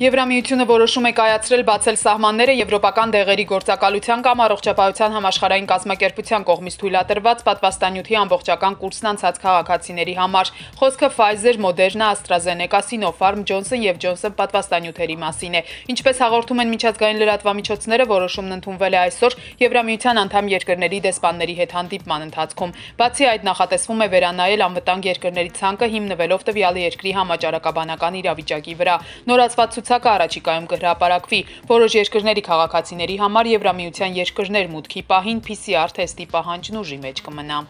Եվրամիությունը որոշում է կայացրել բացել սահմանները եվրոպական դեղերի գործակալության կամ առողջապահության համաշխարհային կազմակերպության կողմից թույլատրված պատվաստանյութի ամբողջական կուրսն անցած քաղաքացիների համար։ Խոսքը Pfizer, Moderna, AstraZeneca, Sinopharm, Johnson և Johnson պատվաստանյութերի մասին է։ Ինչպես հաղորդում են միջազգային լրատվամիջոցները, որոշումն ընդունվել է այսօր Եվրամիության անդամ երկրների դեսպանների հետ հանդիպման ընթացքում։ Բացի այդ, նախատեսվում է վերանայել անվտանգ երկրների ցանկը հիմնվելով տվյալ երկրի համաճարակաբանական իրավիճակի վրա։ Նորացված ցուցակը առաջիկայում կհրապարակվի։ Որոշ երկրների քաղաքացիների համար Եվրամիության երկրներ մուտքի պահին PCR թեստի պահանջն ուժի մեջ կմնա։